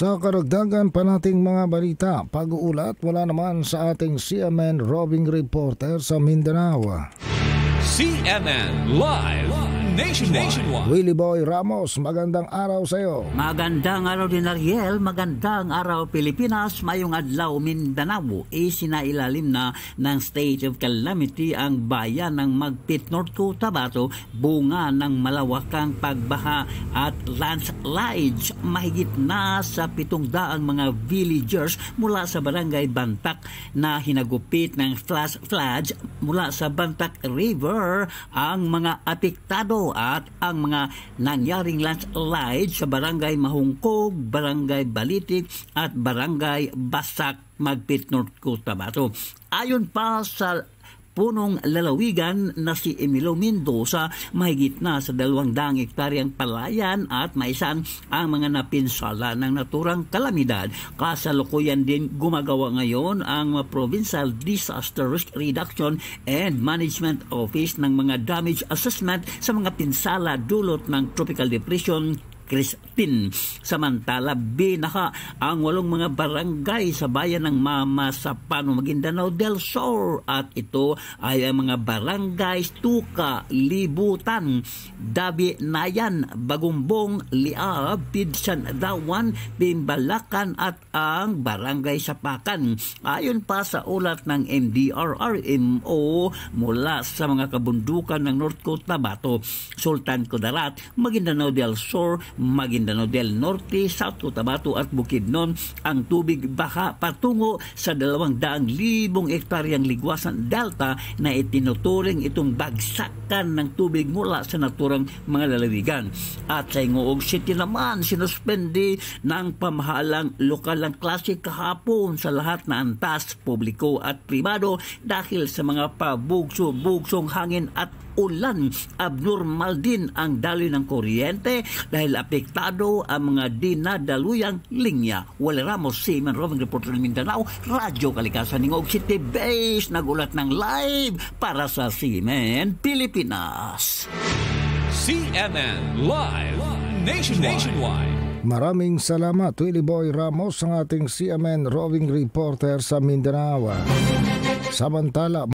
Sa karagdagan pa nating mga balita, pag-uulat wala naman sa ating CMN Robbing Reporter sa Mindanao. CMN Live! Nationwide. Nationwide. Willie Boy Ramos, magandang araw sa iyo. Magandang araw din Ariel, magandang araw Pilipinas. Mayong adlaw Mindanao, isinailalim eh, na ng state of calamity ang bayan ng Magpit Norco, Tabato, bunga ng malawakang pagbaha at landslides. Mahigit na sa 700 mga villagers mula sa barangay Bantak na hinagupit ng flash floods mula sa Bantak River ang mga apektado at ang mga nangyaring landslide sa Barangay Mahungkog, Barangay Balitik at Barangay Basak Magpit North Cotabato. Ayon pa sa punong lalawigan na si Emilio Mendoza mahigit na sa dalawang daang hektaryang palayan at maisan ang mga napinsala ng naturang kalamidad. Kasalukuyan din gumagawa ngayon ang Provincial Disaster Risk Reduction and Management Office ng mga damage assessment sa mga pinsala dulot ng tropical depression Crispin. Samantala, binaka ang walong mga barangay sa bayan ng Mama sa Pano, del Sur. At ito ay ang mga barangay Tuka, Libutan, Dabi Nayan, Bagumbong, Liab, Pidsan Dawan, Bimbalakan at ang barangay Sapakan. Ayon pa sa ulat ng MDRRMO mula sa mga kabundukan ng North Cotabato, Sultan Kudarat, Maguindanao del Sur, Maguindanao del Norte, South Cotabato at Bukidnon ang tubig baka patungo sa dalawang daang libong ektaryang ligwasan delta na itinuturing itong bagsakan ng tubig mula sa naturang mga lalawigan. At sa Ingoog City naman, sinuspende ng pamahalang lokal ng klase kahapon sa lahat na antas, publiko at privado dahil sa mga pabugso-bugsong hangin at ulan. Abnormal din ang dali ng kuryente dahil apektado ang mga dinadaluyang linya. Wale Ramos, Seaman Roving Reporter ng Mindanao, Radyo Kalikasan ng Og City Base, nagulat ng live para sa Seaman Pilipinas. CNN Live, Nationwide. Nationwide. Maraming salamat Willie Boy Ramos ang ating CMN Roving Reporter sa Mindanao. Samantala,